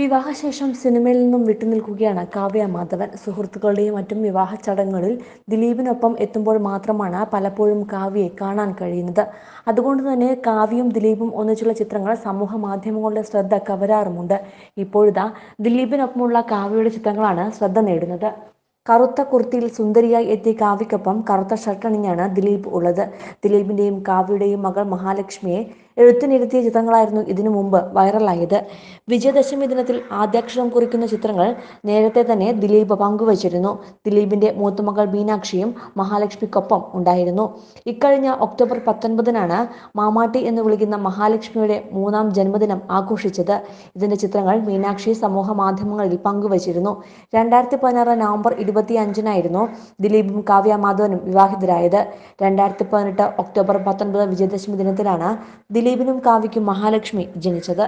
വിവാഹശേഷം സിനിമയിൽ നിന്നും വിട്ടുനിൽക്കുകയാണ് കാവ്യ മാധവൻ സുഹൃത്തുക്കളുടെയും മറ്റും വിവാഹ ചടങ്ങുകളിൽ ദിലീപിനൊപ്പം എത്തുമ്പോൾ മാത്രമാണ് പലപ്പോഴും കാവ്യയെ കാണാൻ കഴിയുന്നത് അതുകൊണ്ട് തന്നെ കാവ്യയും ദിലീപും ഒന്നിച്ചുള്ള ചിത്രങ്ങൾ സമൂഹ മാധ്യമങ്ങളുടെ ശ്രദ്ധ കവരാറുമുണ്ട് ഇപ്പോഴിതാ ദിലീപിനൊപ്പമുള്ള കാവ്യയുടെ ചിത്രങ്ങളാണ് ശ്രദ്ധ നേടുന്നത് കറുത്ത കുർത്തിയിൽ സുന്ദരിയായി എത്തിയ കാവ്യക്കൊപ്പം കറുത്ത ഷർട്ടണിഞ്ഞാണ് ദിലീപ് ഉള്ളത് ദിലീപിന്റെയും കാവ്യയുടെയും മകൾ മഹാലക്ഷ്മിയെ എഴുത്തിനിരുത്തിയ ചിത്രങ്ങളായിരുന്നു ഇതിനു മുമ്പ് വൈറലായത് വിജയദശമി ദിനത്തിൽ ആദ്യാക്ഷരം കുറിക്കുന്ന ചിത്രങ്ങൾ നേരത്തെ തന്നെ ദിലീപ് പങ്കുവച്ചിരുന്നു ദിലീപിന്റെ മൂത്തമകൾ മീനാക്ഷിയും മഹാലക്ഷ്മിക്കൊപ്പം ഉണ്ടായിരുന്നു ഇക്കഴിഞ്ഞ ഒക്ടോബർ പത്തൊൻപതിനാണ് മാമാട്ടി എന്ന് വിളിക്കുന്ന മഹാലക്ഷ്മിയുടെ മൂന്നാം ജന്മദിനം ആഘോഷിച്ചത് ഇതിന്റെ ചിത്രങ്ങൾ മീനാക്ഷി സമൂഹ മാധ്യമങ്ങളിൽ പങ്കുവച്ചിരുന്നു രണ്ടായിരത്തി പതിനാറ് നവംബർ ഇരുപത്തി അഞ്ചിനായിരുന്നു ദിലീപും കാവ്യ മാധവനും വിവാഹിതരായത് രണ്ടായിരത്തി പതിനെട്ട് ഒക്ടോബർ പത്തൊൻപത് വിജയദശമി ദിനത്തിലാണ് ദിലീപ് ദിലീപിനും കാവ്യയ്ക്കും മഹാലക്ഷ്മി ജനിച്ചത്